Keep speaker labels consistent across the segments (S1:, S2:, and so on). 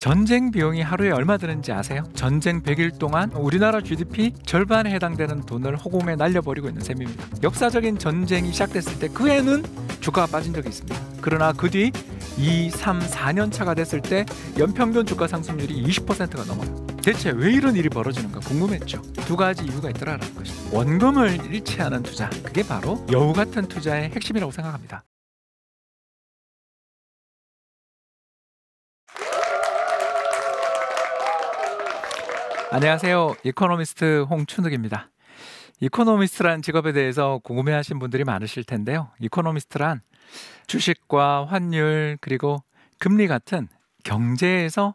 S1: 전쟁 비용이 하루에 얼마 드는지 아세요? 전쟁 100일 동안 우리나라 GDP 절반에 해당되는 돈을 허공에 날려버리고 있는 셈입니다. 역사적인 전쟁이 시작됐을 때그 해는 주가가 빠진 적이 있습니다. 그러나 그 뒤 2, 3, 4년 차가 됐을 때 연평균 주가 상승률이 20%가 넘어요. 대체 왜 이런 일이 벌어지는가 궁금했죠. 두 가지 이유가 있더라라는 것입니다. 원금을 일치하는 투자, 그게 바로 여우 같은 투자의 핵심이라고 생각합니다. 안녕하세요. 이코노미스트 홍춘욱입니다. 이코노미스트란 직업에 대해서 궁금해하신 분들이 많으실 텐데요. 이코노미스트란 주식과 환율 그리고 금리 같은 경제에서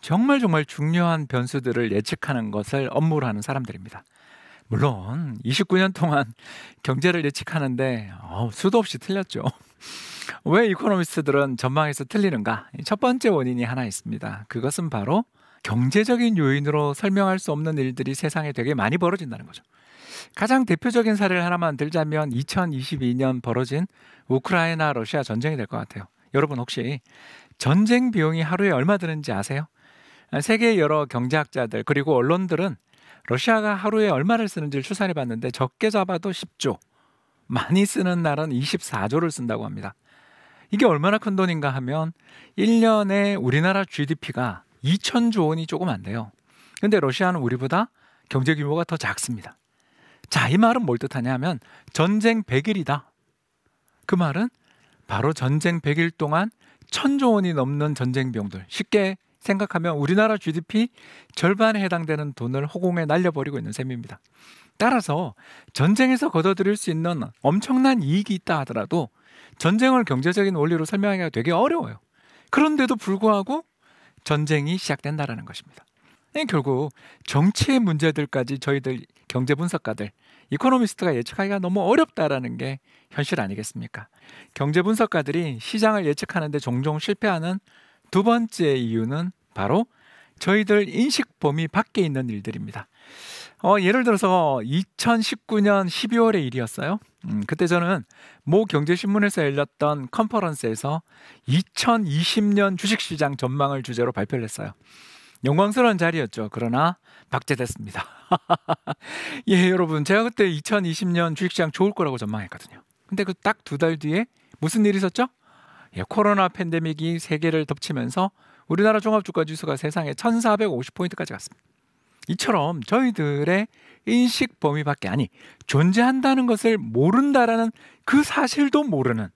S1: 정말 정말 중요한 변수들을 예측하는 것을 업무로 하는 사람들입니다. 물론 29년 동안 경제를 예측하는데 어, 수도 없이 틀렸죠. 왜 이코노미스트들은 전망에서 틀리는가? 첫 번째 원인이 하나 있습니다. 그것은 바로 경제적인 요인으로 설명할 수 없는 일들이 세상에 되게 많이 벌어진다는 거죠. 가장 대표적인 사례를 하나만 들자면 2022년 벌어진 우크라이나 러시아 전쟁이 될 것 같아요. 여러분 혹시 전쟁 비용이 하루에 얼마 드는지 아세요? 아, 세계 여러 경제학자들 그리고 언론들은 러시아가 하루에 얼마를 쓰는지를 추산해 봤는데 적게 잡아도 10조, 많이 쓰는 날은 24조를 쓴다고 합니다. 이게 얼마나 큰 돈인가 하면 1년에 우리나라 GDP가 2천조 원이 조금 안 돼요. 근데 러시아는 우리보다 경제 규모가 더 작습니다. 자, 이 말은 뭘 뜻하냐면 전쟁 100일이다. 그 말은 바로 전쟁 100일 동안 천조 원이 넘는 전쟁 비용들. 쉽게 생각하면 우리나라 GDP 절반에 해당되는 돈을 허공에 날려버리고 있는 셈입니다. 따라서 전쟁에서 거둬들일 수 있는 엄청난 이익이 있다 하더라도 전쟁을 경제적인 원리로 설명하기가 되게 어려워요. 그런데도 불구하고 전쟁이 시작된다라는 것입니다. 예, 결국 정치의 문제들까지 저희들 경제 분석가들, 이코노미스트가 예측하기가 너무 어렵다라는 게 현실 아니겠습니까? 경제 분석가들이 시장을 예측하는데 종종 실패하는 두 번째 이유는 바로 저희들 인식 범위 밖에 있는 일들입니다. 어, 예를 들어서 2019년 12월의 일이었어요. 음, 그때 저는 모 경제신문에서 열렸던 컨퍼런스에서 2020년 주식시장 전망을 주제로 발표를 했어요. 영광스러운 자리였죠. 그러나 박제됐습니다. 예, 여러분. 제가 그때 2020년 주식시장 좋을 거라고 전망했거든요. 근데 그 딱 두 달 뒤에 무슨 일이 있었죠? 예, 코로나 팬데믹이 세계를 덮치면서 우리나라 종합주가지수가 세상에 1450포인트까지 갔습니다. 이처럼 저희들의 인식 범위 밖에 아니 존재한다는 것을 모른다라는 그 사실도 모르는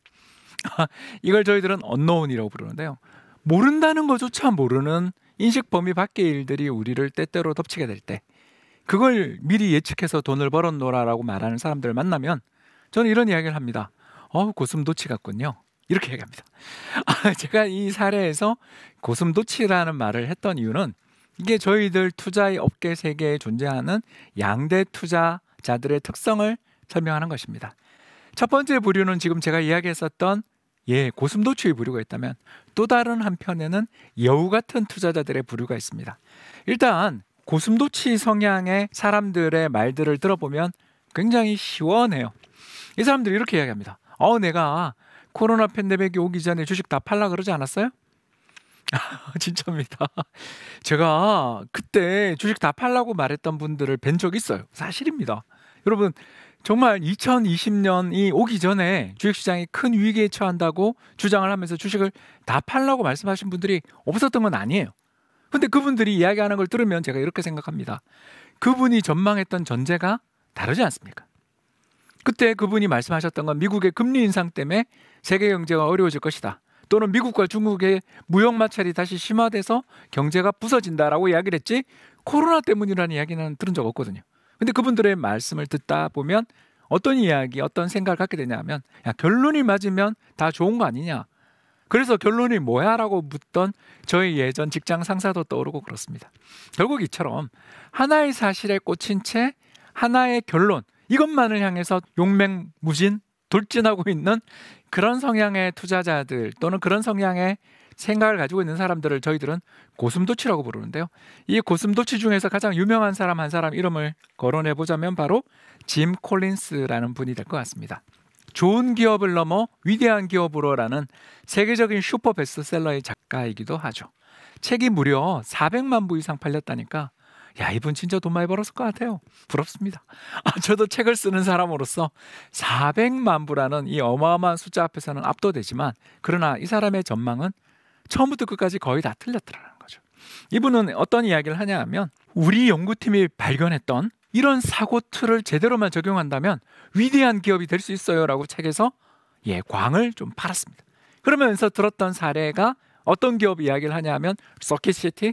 S1: 이걸 저희들은 언노운이라고 부르는데요. 모른다는 것조차 모르는 인식 범위 밖의 일들이 우리를 때때로 덮치게 될 때 그걸 미리 예측해서 돈을 벌었노라라고 말하는 사람들을 만나면 저는 이런 이야기를 합니다. 어, 고슴도치 같군요. 이렇게 얘기합니다. 아, 제가 이 사례에서 고슴도치라는 말을 했던 이유는 이게 저희들 투자 업계 세계에 존재하는 양대 투자자들의 특성을 설명하는 것입니다. 첫 번째 부류는 지금 제가 이야기했었던 예, 고슴도치의 부류가 있다면 또 다른 한편에는 여우 같은 투자자들의 부류가 있습니다. 일단 고슴도치 성향의 사람들의 말들을 들어보면 굉장히 시원해요. 이 사람들이 이렇게 이야기합니다. 어, 내가 코로나 팬데믹이 오기 전에 주식 다 팔라 그러지 않았어요? 아, 진짜입니다. 제가 그때 주식 다 팔라고 말했던 분들을 뵌적이 있어요. 사실입니다. 여러분, 정말 2020년이 오기 전에 주식시장이 큰 위기에 처한다고 주장을 하면서 주식을 다 팔라고 말씀하신 분들이 없었던 건 아니에요. 근데 그분들이 이야기하는 걸 들으면 제가 이렇게 생각합니다. 그분이 전망했던 전제가 다르지 않습니까? 그때 그분이 말씀하셨던 건 미국의 금리 인상 때문에 세계 경제가 어려워질 것이다. 또는 미국과 중국의 무역 마찰이 다시 심화돼서 경제가 부서진다라고 이야기를 했지 코로나 때문이라는 이야기는 들은 적 없거든요. 근데 그분들의 말씀을 듣다 보면 어떤 이야기, 어떤 생각을 갖게 되냐면 야, 결론이 맞으면 다 좋은 거 아니냐. 그래서 결론이 뭐야라고 묻던 저희 예전 직장 상사도 떠오르고 그렇습니다. 결국 이처럼 하나의 사실에 꽂힌 채 하나의 결론 이것만을 향해서 용맹무진 돌진하고 있는 그런 성향의 투자자들 또는 그런 성향의 생각을 가지고 있는 사람들을 저희들은 고슴도치라고 부르는데요. 이 고슴도치 중에서 가장 유명한 사람 한 사람 이름을 거론해 보자면 바로 짐 콜린스라는 분이 될 것 같습니다. 좋은 기업을 넘어 위대한 기업으로라는 세계적인 슈퍼 베스트셀러의 작가이기도 하죠. 책이 무려 400만 부 이상 팔렸다니까 야 이분 진짜 돈 많이 벌었을 것 같아요. 부럽습니다. 아, 저도 책을 쓰는 사람으로서 400만 부라는 이 어마어마한 숫자 앞에서는 압도되지만 그러나 이 사람의 전망은 처음부터 끝까지 거의 다 틀렸더라는 거죠. 이분은 어떤 이야기를 하냐 하면 우리 연구팀이 발견했던 이런 사고 틀을 제대로만 적용한다면 위대한 기업이 될 수 있어요라고 책에서 예 광을 좀 팔았습니다. 그러면서 들었던 사례가 어떤 기업 이야기를 하냐면 하 서킷시티,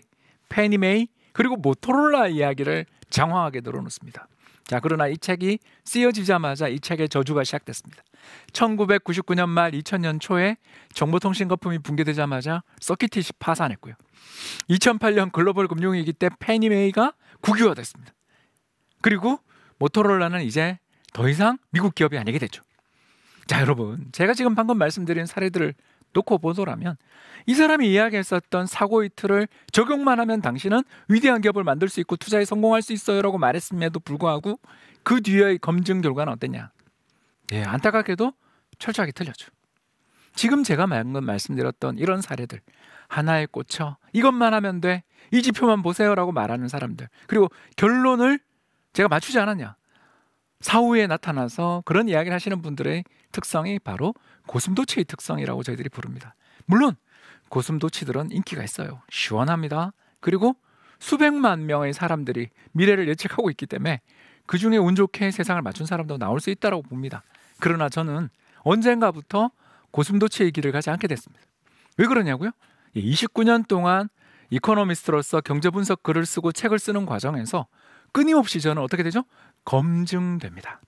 S1: 페니메이, 그리고 모토로라 이야기를 장황하게 늘어놓습니다. 자, 그러나 이 책이 쓰여지자마자 이 책의 저주가 시작됐습니다. 1999년 말 2000년 초에 정보통신 거품이 붕괴되자마자 서킷티시 파산했고요. 2008년 글로벌 금융위기 때 페니메이가 국유화됐습니다. 그리고 모토로라는 이제 더 이상 미국 기업이 아니게 됐죠. 자, 여러분, 제가 지금 방금 말씀드린 사례들을 놓고 보도라면 이 사람이 이야기했었던 사고 이틀을 적용만 하면 당신은 위대한 기업을 만들 수 있고 투자에 성공할 수 있어요라고 말했음에도 불구하고 그 뒤의 검증 결과는 어땠냐? 예, 안타깝게도 철저하게 틀렸죠. 지금 제가 방금 말씀드렸던 이런 사례들 하나에 꽂혀 이것만 하면 돼 이 지표만 보세요라고 말하는 사람들 그리고 결론을 제가 맞추지 않았냐 사후에 나타나서 그런 이야기를 하시는 분들의 특성이 바로 고슴도치의 특성이라고 저희들이 부릅니다. 물론 고슴도치들은 인기가 있어요. 시원합니다. 그리고 수백만 명의 사람들이 미래를 예측하고 있기 때문에 그 중에 운 좋게 세상을 맞춘 사람도 나올 수 있다고 봅니다. 그러나 저는 언젠가부터 고슴도치의 길을 가지 않게 됐습니다. 왜 그러냐고요? 29년 예, 동안 이코노미스트로서 경제 분석 글을 쓰고 책을 쓰는 과정에서 끊임없이 저는 어떻게 되죠? 검증됩니다.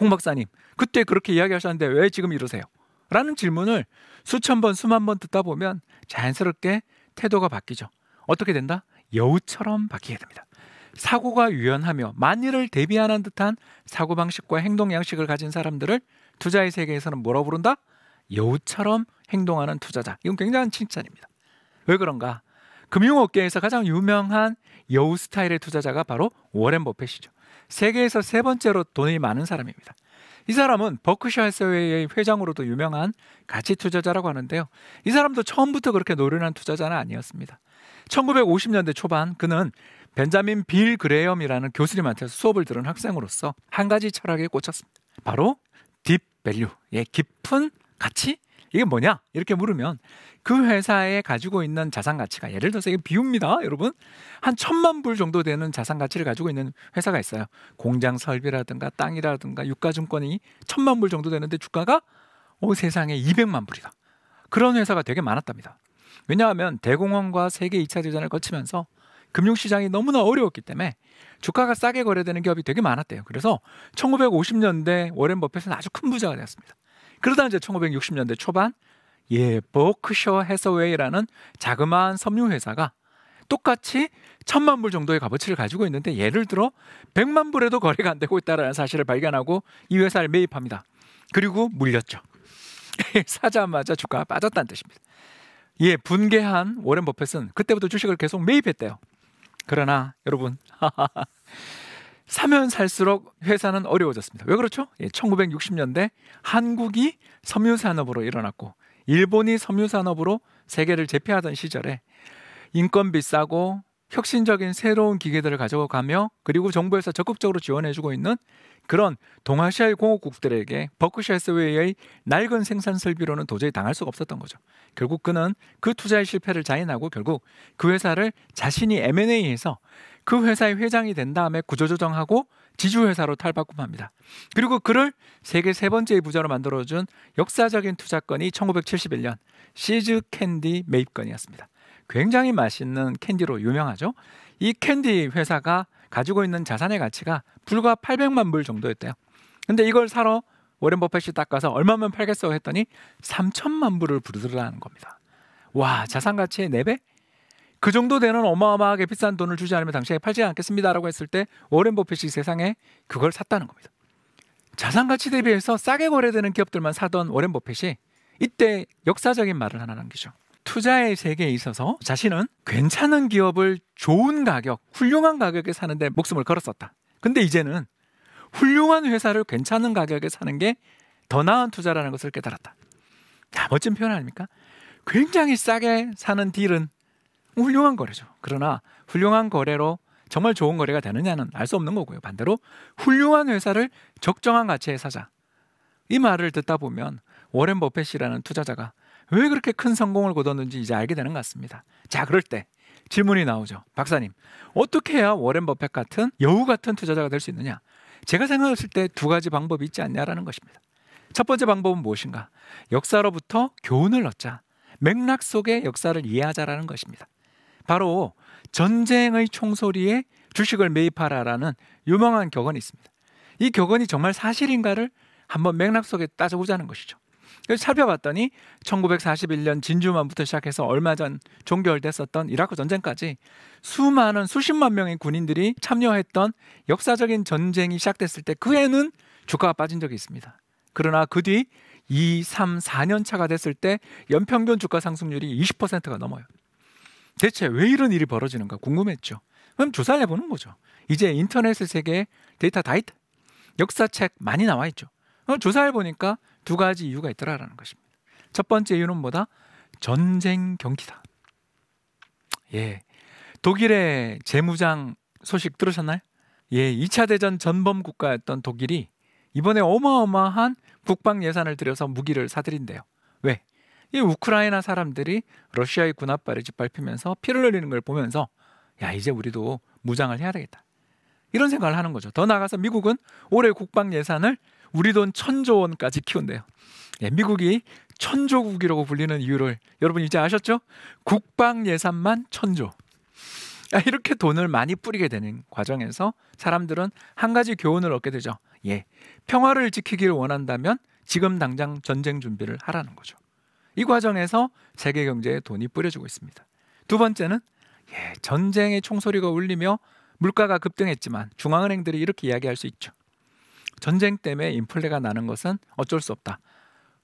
S1: 홍 박사님, 그때 그렇게 이야기하셨는데 왜 지금 이러세요? 라는 질문을 수천 번, 수만 번 듣다 보면 자연스럽게 태도가 바뀌죠. 어떻게 된다? 여우처럼 바뀌게 됩니다. 사고가 유연하며 만일을 대비하는 듯한 사고방식과 행동양식을 가진 사람들을 투자의 세계에서는 뭐라 부른다? 여우처럼 행동하는 투자자. 이건 굉장한 칭찬입니다. 왜 그런가? 금융업계에서 가장 유명한 여우 스타일의 투자자가 바로 워렌 버핏이죠. 세계에서 세 번째로 돈이 많은 사람입니다. 이 사람은 버크셔 해세웨이의 회장으로도 유명한 가치 투자자라고 하는데요. 이 사람도 처음부터 그렇게 노련한 투자자는 아니었습니다. 1950년대 초반 그는 벤자민 빌 그레엄이라는 교수님한테 수업을 들은 학생으로서 한 가지 철학에 꽂혔습니다. 바로 딥밸류 예, 깊은 가치 이게 뭐냐? 이렇게 물으면 그 회사에 가지고 있는 자산 가치가 예를 들어서 이게 비웁니다, 여러분. 한 천만 불 정도 되는 자산 가치를 가지고 있는 회사가 있어요. 공장 설비라든가 땅이라든가 유가증권이 천만 불 정도 되는데 주가가 오 세상에 200만 불이다. 그런 회사가 되게 많았답니다. 왜냐하면 대공황과 세계 2차 대전을 거치면서 금융시장이 너무나 어려웠기 때문에 주가가 싸게 거래되는 기업이 되게 많았대요. 그래서 1950년대 워렌 버핏은 아주 큰 부자가 되었습니다. 그러다 이제 1960년대 초반 예, 버크셔 해서웨이라는 자그마한 섬유 회사가 똑같이 천만 불 정도의 값어치를 가지고 있는데 예를 들어 백만 불에도 거래가 안 되고 있다라는 사실을 발견하고 이 회사를 매입합니다. 그리고 물렸죠. 사자마자 주가가 빠졌다는 뜻입니다. 예, 분개한 워렌 버핏은 그때부터 주식을 계속 매입했대요. 그러나 여러분 사면 살수록 회사는 어려워졌습니다. 왜 그렇죠? 1960년대 예, 한국이 섬유 산업으로 일어났고 일본이 섬유 산업으로 세계를 제패하던 시절에 인건 비싸고 혁신적인 새로운 기계들을 가져가며 그리고 정부에서 적극적으로 지원해주고 있는 그런 동아시아의 공업국들에게 버크셔 해스웨이의 낡은 생산 설비로는 도저히 당할 수가 없었던 거죠. 결국 그는 그 투자의 실패를 자인하고 결국 그 회사를 자신이 m a 에서 그 회사의 회장이 된 다음에 구조조정하고 지주회사로 탈바꿈합니다. 그리고 그를 세계 세 번째의 부자로 만들어준 역사적인 투자건이 1971년 시즈 캔디 매입건이었습니다. 굉장히 맛있는 캔디로 유명하죠. 이 캔디 회사가 가지고 있는 자산의 가치가 불과 800만 불 정도였대요. 근데 이걸 사러 워렌 버핏이 닦아서 얼마면 팔겠어 했더니 3천만 불을 부르더라는 겁니다. 와, 자산 가치의 4배? 그 정도 되는 어마어마하게 비싼 돈을 주지 않으면 당신에 팔지 않겠습니다라고 했을 때 워렌 버핏이 세상에 그걸 샀다는 겁니다. 자산 가치 대비해서 싸게 거래되는 기업들만 사던 워렌 버핏이 이때 역사적인 말을 하나 남기죠. 투자의 세계에 있어서 자신은 괜찮은 기업을 좋은 가격, 훌륭한 가격에 사는데 목숨을 걸었었다. 근데 이제는 훌륭한 회사를 괜찮은 가격에 사는 게 더 나은 투자라는 것을 깨달았다. 야, 멋진 표현 아닙니까? 굉장히 싸게 사는 딜은 훌륭한 거래죠. 그러나 훌륭한 거래로 정말 좋은 거래가 되느냐는 알 수 없는 거고요. 반대로 훌륭한 회사를 적정한 가치에 사자. 이 말을 듣다 보면 워렌 버펫이라는 투자자가 왜 그렇게 큰 성공을 거뒀는지 이제 알게 되는 것 같습니다. 자, 그럴 때 질문이 나오죠. 박사님, 어떻게 해야 워렌 버펫 같은 여우 같은 투자자가 될 수 있느냐? 제가 생각했을 때 두 가지 방법이 있지 않냐라는 것입니다. 첫 번째 방법은 무엇인가? 역사로부터 교훈을 얻자. 맥락 속의 역사를 이해하자라는 것입니다. 바로 전쟁의 총소리에 주식을 매입하라라는 유명한 격언이 있습니다. 이 격언이 정말 사실인가를 한번 맥락 속에 따져보자는 것이죠. 그래서 살펴봤더니 1941년 진주만부터 시작해서 얼마 전 종결됐었던 이라크 전쟁까지 수많은 수십만 명의 군인들이 참여했던 역사적인 전쟁이 시작됐을 때그 해는 주가가 빠진 적이 있습니다. 그러나 그 뒤 2, 3, 4년 차가 됐을 때 연평균 주가 상승률이 20%가 넘어요. 대체 왜 이런 일이 벌어지는가 궁금했죠. 그럼 조사를 해보는 거죠. 이제 인터넷 세계 데이터 다이트 역사책 많이 나와 있죠. 조사해 보니까 두 가지 이유가 있더라라는 것입니다. 첫 번째 이유는 뭐다? 전쟁 경기다. 예. 독일의 재무장 소식 들으셨나요? 예, 2차 대전 전범 국가였던 독일이 이번에 어마어마한 국방 예산을 들여서 무기를 사들인대요. 왜? 이 우크라이나 사람들이 러시아의 군합발을 짓밟히면서 피를 흘리는 걸 보면서 야 이제 우리도 무장을 해야 되겠다 이런 생각을 하는 거죠. 더 나아가서 미국은 올해 국방 예산을 우리 돈 천조 원까지 키운대요. 예, 미국이 천조국이라고 불리는 이유를 여러분 이제 아셨죠? 국방 예산만 천조. 아, 이렇게 돈을 많이 뿌리게 되는 과정에서 사람들은 한 가지 교훈을 얻게 되죠. 예, 평화를 지키기를 원한다면 지금 당장 전쟁 준비를 하라는 거죠. 이 과정에서 세계 경제에 돈이 뿌려지고 있습니다. 두 번째는 예, 전쟁의 총소리가 울리며 물가가 급등했지만 중앙은행들이 이렇게 이야기할 수 있죠. 전쟁 때문에 인플레가 나는 것은 어쩔 수 없다.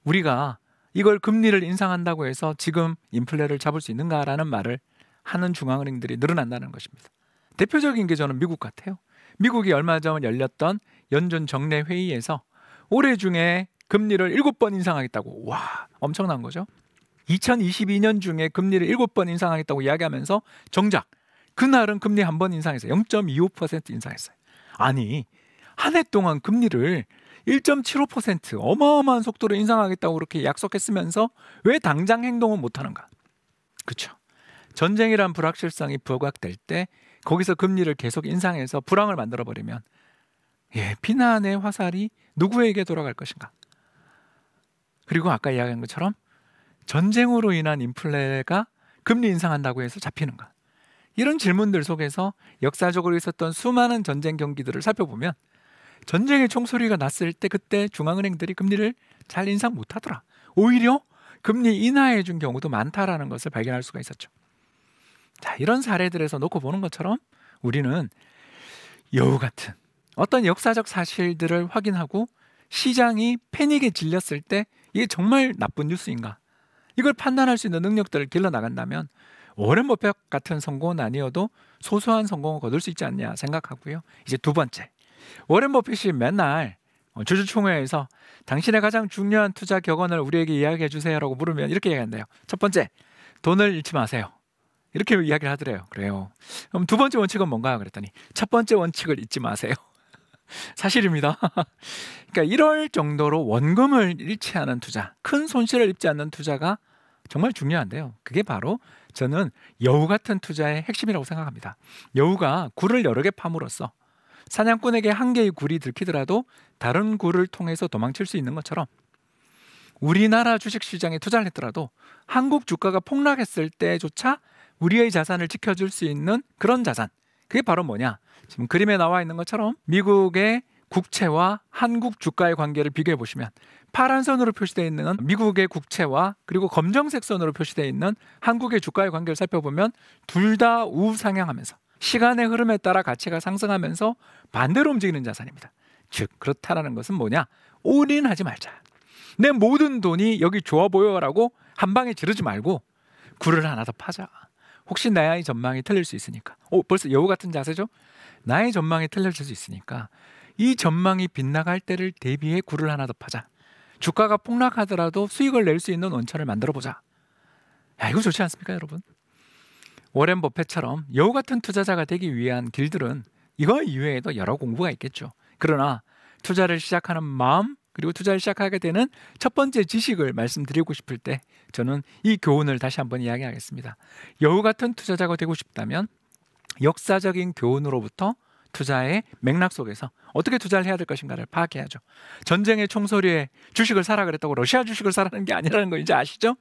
S1: 우리가 이걸 금리를 인상한다고 해서 지금 인플레를 잡을 수 있는가라는 말을 하는 중앙은행들이 늘어난다는 것입니다. 대표적인 게 저는 미국 같아요. 미국이 얼마 전 열렸던 연준 정례 회의에서 올해 중에 금리를 7번 인상하겠다고 와 엄청난 거죠. 2022년 중에 금리를 7번 인상하겠다고 이야기하면서 정작 그날은 금리 한 번 인상했어요. 0.25% 인상했어요. 아니 한 해 동안 금리를 1.75% 어마어마한 속도로 인상하겠다고 그렇게 약속했으면서 왜 당장 행동을 못하는가? 그렇죠. 전쟁이란 불확실성이 부각될 때 거기서 금리를 계속 인상해서 불황을 만들어 버리면 예, 피난의 화살이 누구에게 돌아갈 것인가? 그리고 아까 이야기한 것처럼 전쟁으로 인한 인플레가 금리 인상한다고 해서 잡히는 것. 이런 질문들 속에서 역사적으로 있었던 수많은 전쟁 경기들을 살펴보면 전쟁의 총소리가 났을 때 그때 중앙은행들이 금리를 잘 인상 못하더라. 오히려 금리 인하해 준 경우도 많다라는 것을 발견할 수가 있었죠. 자, 이런 사례들에서 놓고 보는 것처럼 우리는 여우 같은 어떤 역사적 사실들을 확인하고 시장이 패닉에 질렸을 때 이게 정말 나쁜 뉴스인가? 이걸 판단할 수 있는 능력들을 길러나간다면 오랜 목벽 같은 성공은 아니어도 소소한 성공을 거둘 수 있지 않냐 생각하고요. 이제 두 번째. 워렌 버핏이 맨날 어, 주주총회에서 당신의 가장 중요한 투자 격언을 우리에게 이야기해 주세요라고 물으면 이렇게 얘기한대요첫 번째, 돈을 잃지 마세요. 이렇게 이야기를 하더래요. 그래요. 그럼 두 번째 원칙은 뭔가 요 그랬더니 첫 번째 원칙을 잊지 마세요. 사실입니다. 그러니까 이럴 정도로 원금을 잃지 않은 투자, 큰 손실을 입지 않는 투자가 정말 중요한데요. 그게 바로 저는 여우 같은 투자의 핵심이라고 생각합니다. 여우가 굴을 여러 개 파물었어. 사냥꾼에게 한 개의 굴이 들키더라도 다른 굴을 통해서 도망칠 수 있는 것처럼 우리나라 주식시장에 투자를 했더라도 한국 주가가 폭락했을 때조차 우리의 자산을 지켜줄 수 있는 그런 자산, 그게 바로 뭐냐? 지금 그림에 나와 있는 것처럼 미국의 국채와 한국 주가의 관계를 비교해 보시면 파란 선으로 표시되어 있는 미국의 국채와 그리고 검정색 선으로 표시되어 있는 한국의 주가의 관계를 살펴보면 둘 다 우상향하면서 시간의 흐름에 따라 가치가 상승하면서 반대로 움직이는 자산입니다. 즉 그렇다라는 것은 뭐냐? 올인하지 말자. 내 모든 돈이 여기 좋아 보여라고 한 방에 지르지 말고 굴을 하나 더 파자. 혹시 나의 전망이 틀릴 수 있으니까. 오, 벌써 여우 같은 자세죠? 나의 전망이 틀려수 있으니까 이 전망이 빗나갈 때를 대비해 굴을 하나 더 파자. 주가가 폭락하더라도 수익을 낼 수 있는 원천을 만들어 보자. 야, 이거 좋지 않습니까, 여러분? 워렌 버핏처럼 여우 같은 투자자가 되기 위한 길들은 이거 이외에도 여러 공부가 있겠죠. 그러나 투자를 시작하는 마음, 그리고 투자를 시작하게 되는 첫 번째 지식을 말씀드리고 싶을 때 저는 이 교훈을 다시 한번 이야기하겠습니다. 여우 같은 투자자가 되고 싶다면 역사적인 교훈으로부터 투자의 맥락 속에서 어떻게 투자를 해야 될 것인가를 파악해야죠. 전쟁의 총소리에 주식을 사라 그랬다고 러시아 주식을 사라는 게 아니라는 거 이제 아시죠?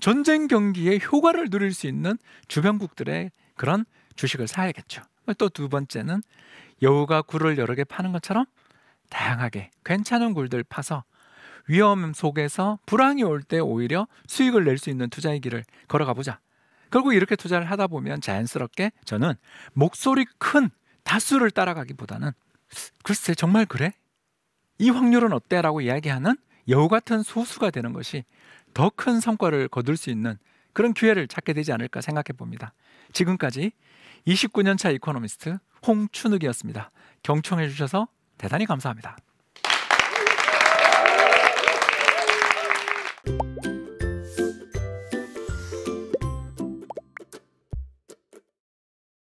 S1: 전쟁 경기에 효과를 누릴 수 있는 주변국들의 그런 주식을 사야겠죠. 또 두 번째는 여우가 굴을 여러 개 파는 것처럼 다양하게 괜찮은 굴들 파서 위험 속에서 불황이 올 때 오히려 수익을 낼 수 있는 투자의 길을 걸어가 보자. 결국 이렇게 투자를 하다 보면 자연스럽게 저는 목소리 큰 다수를 따라가기보다는 글쎄 정말 그래? 이 확률은 어때? 라고 이야기하는 여우 같은 소수가 되는 것이 더 큰 성과를 거둘 수 있는 그런 기회를 찾게 되지 않을까 생각해 봅니다. 지금까지 29년차 이코노미스트 홍춘욱이었습니다. 경청해 주셔서 대단히 감사합니다.